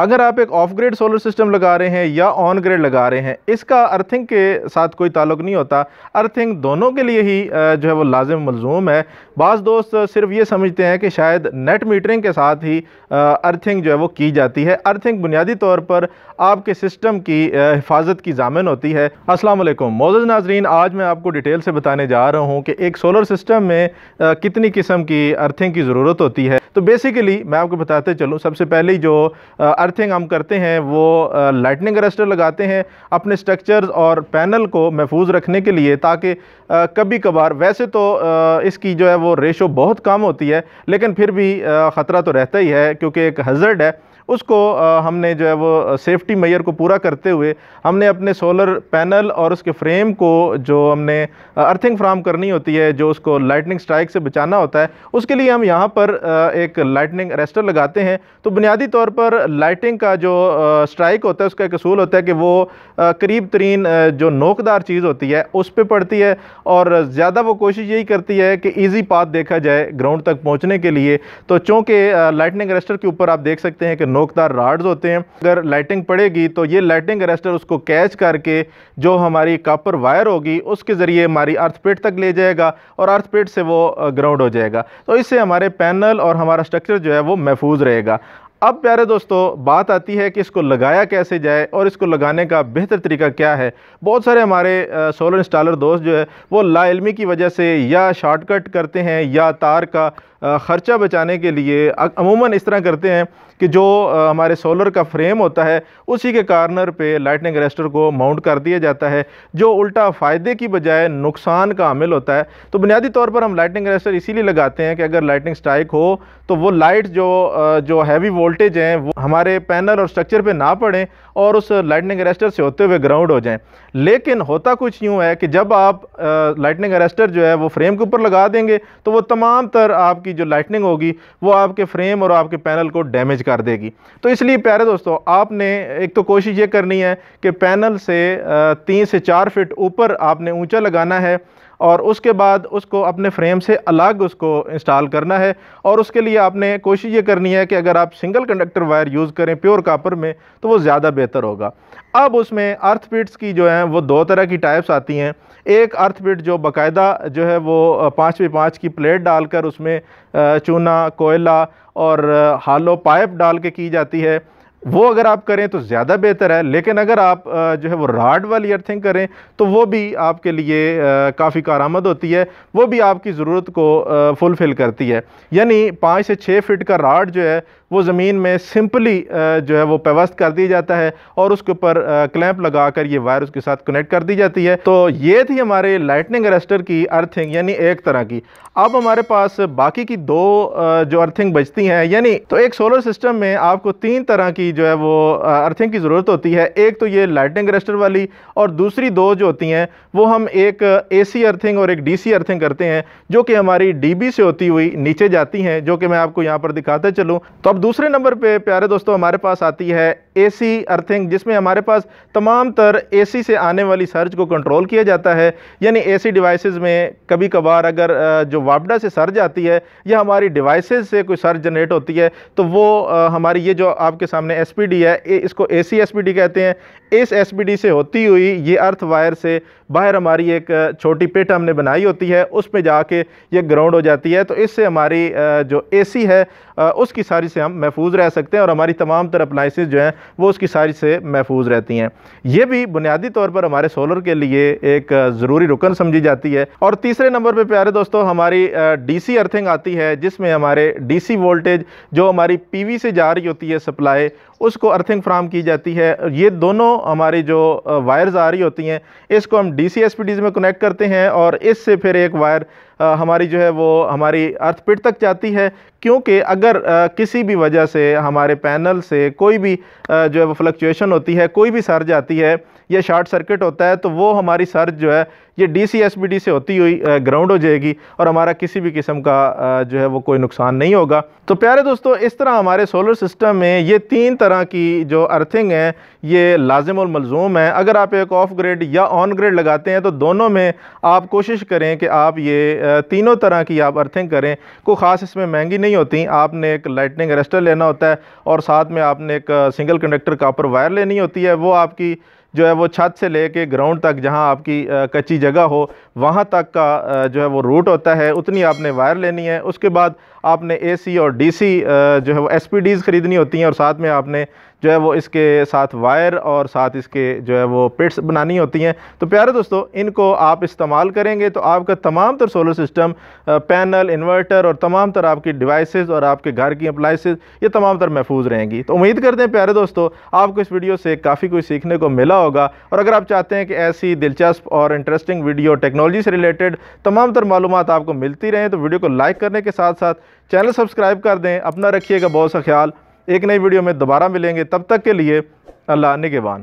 अगर आप एक ऑफ ग्रेड सोलर सिस्टम लगा रहे हैं या ऑन ग्रेड लगा रहे हैं इसका अर्थिंग के साथ कोई ताल्लुक नहीं होता अर्थिंग दोनों के लिए ही जो है वो लाजम मलजूम है बाज़ दोस्त सिर्फ ये समझते हैं कि शायद नेट मीटरिंग के साथ ही अर्थिंग जो है वो की जाती है अर्थिंग बुनियादी तौर पर आपके सिस्टम की हिफाजत की जामिन होती है असलम मोज़ नाजरीन आज मैं आपको डिटेल से बताने जा रहा हूँ कि एक सोलर सिस्टम में कितनी किस्म की अर्थिंग की ज़रूरत होती है तो बेसिकली मैं आपको बताते चलूँ सबसे पहली जो अर्थिंग हम करते हैं वो लाइटनिंग अरेस्टर लगाते हैं अपने स्ट्रक्चर्स और पैनल को महफूज रखने के लिए ताकि कभी कभार वैसे तो इसकी जो है वो रेशो बहुत कम होती है लेकिन फिर भी ख़तरा तो रहता ही है क्योंकि एक हजर्ड है उसको हमने जो है वो सेफ्टी मैयर को पूरा करते हुए हमने अपने सोलर पैनल और उसके फ्रेम को जो हमने अर्थिंग फ्राम करनी होती है जो उसको लाइटनिंग स्ट्राइक से बचाना होता है उसके लिए हम यहाँ पर एक लाइटनिंग अरेस्टर लगाते हैं तो बुनियादी तौर पर लाइटिंग का जो स्ट्राइक होता है उसका एक असूल होता है कि वो करीब तरीन जो नोकदार चीज़ होती है उस पर पड़ती है और ज़्यादा वो कोशिश यही करती है कि ईजी पाथ देखा जाए ग्राउंड तक पहुँचने के लिए तो चूँकि लाइटनिंग अरेस्टर के ऊपर आप देख सकते हैं कि नोक नोकदार राड्स होते हैं अगर लाइटिंग पड़ेगी तो ये लाइटिंग अरेस्टर उसको कैच करके जो हमारी कापर वायर होगी उसके ज़रिए हमारी अर्थपेट तक ले जाएगा और अर्थपेट से वो ग्राउंड हो जाएगा तो इससे हमारे पैनल और हमारा स्ट्रक्चर जो है वो महफूज रहेगा अब प्यारे दोस्तों बात आती है कि इसको लगाया कैसे जाए और इसको लगाने का बेहतर तरीका क्या है बहुत सारे हमारे सोलर इंस्टॉलर दोस्त जो है वो लाइलमी की वजह से या शॉर्टकट करते हैं या तार का ख़र्चा बचाने के लिए अमूमन इस तरह करते हैं कि जो हमारे सोलर का फ्रेम होता है उसी के कार्नर पे लाइटनिंग रेस्टर को माउंट कर दिया जाता है जो उल्टा फ़ायदे की बजाय नुकसान का अमिल होता है तो बुनियादी तौर पर हम लाइटनिंग रेस्टर इसीलिए लगाते हैं कि अगर लाइटनिंग स्ट्राइक हो तो वो लाइट जो जो हैवी वोल्टेज हैं वो हमारे पैनल और स्ट्रक्चर पर ना पड़ें और उस लाइटनिंग अरेस्टर से होते हुए ग्राउंड हो जाएँ लेकिन होता कुछ यूँ है कि जब आप लाइटनिंग अरेस्टर जो है वो फ्रेम के ऊपर लगा देंगे तो वो तमाम तर आपकी की जो लाइटनिंग होगी वो आपके फ्रेम और आपके पैनल को डैमेज कर देगी तो इसलिए प्यारे दोस्तों आपने एक तो कोशिश ये करनी है कि पैनल से तीन से चार फिट ऊपर आपने ऊँचा लगाना है और उसके बाद उसको अपने फ्रेम से अलग उसको इंस्टॉल करना है और उसके लिए आपने कोशिश ये करनी है कि अगर आप सिंगल कंडक्टर वायर यूज़ करें प्योर कापर में तो वो ज़्यादा बेहतर होगा अब उसमें पिट्स की जो हैं वो दो तरह की टाइप्स आती हैं एक पिट जो बाकायदा जो है वो पाँच बाई पाँच की प्लेट डालकर उसमें चूना कोयला और हालो पाइप डाल के की जाती है वो अगर आप करें तो ज़्यादा बेहतर है लेकिन अगर आप जो है वो राड वाली अर्थिंग करें तो वो भी आपके लिए काफ़ी कारामद होती है वो भी आपकी ज़रूरत को फुलफ़िल करती है यानी पाँच से छः फिट का राड जो है वो ज़मीन में सिंपली जो है वो पेवस्त कर दिया जाता है और उसके ऊपर क्लैंप लगा कर ये वायर उसके साथ कनेक्ट कर दी जाती है तो ये थी हमारे लाइटनिंग अरेस्टर की अर्थिंग यानी एक तरह की अब हमारे पास बाकी की दो जो अर्थिंग बचती हैं यानी तो एक सोलर सिस्टम में आपको तीन तरह की जो है वो अर्थिंग की ज़रूरत होती है एक तो ये लाइटनिंग अरेस्टर वाली और दूसरी दो जो होती हैं वो हम एक सी अर्थिंग और एक सी अर्थिंग करते हैं जो कि हमारी बी से होती हुई नीचे जाती हैं जो कि मैं आपको यहाँ पर दिखाते चलूँ तो अब दूसरे नंबर पे प्यारे दोस्तों हमारे पास आती है एसी अर्थिंग जिसमें हमारे पास तमाम तर एसी से आने वाली सर्ज को कंट्रोल किया जाता है यानी एसी डिवाइसेस में कभी कभार अगर जो वापडा से सर्ज आती है या हमारी डिवाइसेस से कोई सर्ज जनरेट होती है तो वो हमारी ये जो आपके सामने एसपीडी है इसको एसी एसपीडी कहते हैं इस एसपीडी से होती हुई ये अर्थ वायर से बाहर हमारी एक छोटी पिट हमने बनाई होती है उसमें जाके ये ग्राउंड हो जाती है तो इससे हमारी जो सी है उसकी सारी से हम महफूज रह सकते हैं और हमारी तमाम तर अपलाइसेज जो हैं वो उसकी सारी से महफूज रहती हैं ये भी बुनियादी तौर पर हमारे सोलर के लिए एक ज़रूरी रुकन समझी जाती है और तीसरे नंबर पर प्यारे दोस्तों हमारी डीसी अर्थिंग आती है जिसमें हमारे डीसी वोल्टेज जो हमारी पीवी से जा रही होती है सप्लाई उसको अर्थिंग फ्राम की जाती है ये दोनों हमारी जो वायर्स आ रही होती हैं इसको हम डी सी में कनेक्ट करते हैं और इससे फिर एक वायर हमारी जो है वो हमारी अर्थ पिट तक जाती है क्योंकि अगर किसी भी वजह से हमारे पैनल से कोई भी जो है वो फ्लक्चुएशन होती है कोई भी सर्ज आती है या शॉर्ट सर्किट होता है तो वो हमारी सर्ज जो है ये डी सी से होती हुई ग्राउंड हो जाएगी और हमारा किसी भी किस्म का जो है वो कोई नुकसान नहीं होगा तो प्यारे दोस्तों इस तरह हमारे सोलर सिस्टम में ये तीन तरह तरह की जो अर्थिंग है ये लाजिम और मलजूम है अगर आप एक ऑफ ग्रेड या ऑन ग्रेड लगाते हैं तो दोनों में आप कोशिश करें कि आप ये तीनों तरह की आप अर्थिंग करें को ख़ास इसमें महंगी नहीं होती आपने एक लाइटनिंग अरेस्टर लेना होता है और साथ में आपने एक सिंगल कंडक्टर कापर वायर लेनी होती है वो आपकी जो है वो छत से लेके ग्राउंड तक जहाँ आपकी कच्ची जगह हो वहाँ तक का जो है वो रूट होता है उतनी आपने वायर लेनी है उसके बाद आपने एसी और डीसी जो है वो एसपीडीज़ ख़रीदनी होती हैं और साथ में आपने जो है वो इसके साथ वायर और साथ इसके जो है वो पिट्स बनानी होती हैं तो प्यारे दोस्तों इनको आप इस्तेमाल करेंगे तो आपका तमाम तर सोलर सिस्टम पैनल इन्वर्टर और तमाम तर आपकी डिवाइसेस और आपके घर की अप्लाइसेस ये तमाम तर महफूज रहेंगी तो उम्मीद करते हैं प्यारे दोस्तों आपको इस वीडियो से काफ़ी कुछ सीखने को मिला होगा और अगर आप चाहते हैं कि ऐसी दिलचस्प और इंटरेस्टिंग वीडियो टेक्नोलॉजी से रिलेटेड तमाम तर मालूम आपको मिलती रहें तो वीडियो को लाइक करने के साथ साथ चैनल सब्सक्राइब कर दें अपना रखिएगा बहुत सा ख्याल एक नई वीडियो में दोबारा मिलेंगे तब तक के लिए अल्लाह निगेबान